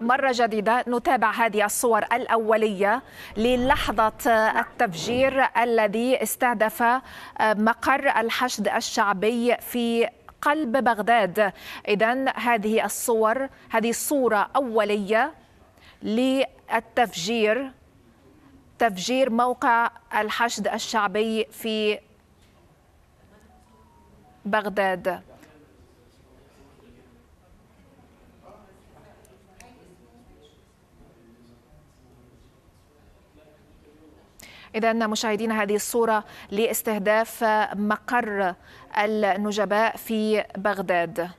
مرة جديدة نتابع هذه الصور الأولية للحظة التفجير الذي استهدف مقر الحشد الشعبي في قلب بغداد إذا هذه الصور هذه صورة أولية للتفجير تفجير موقع الحشد الشعبي في بغداد إذا مشاهدين هذه الصورة لاستهداف مقر النجباء في بغداد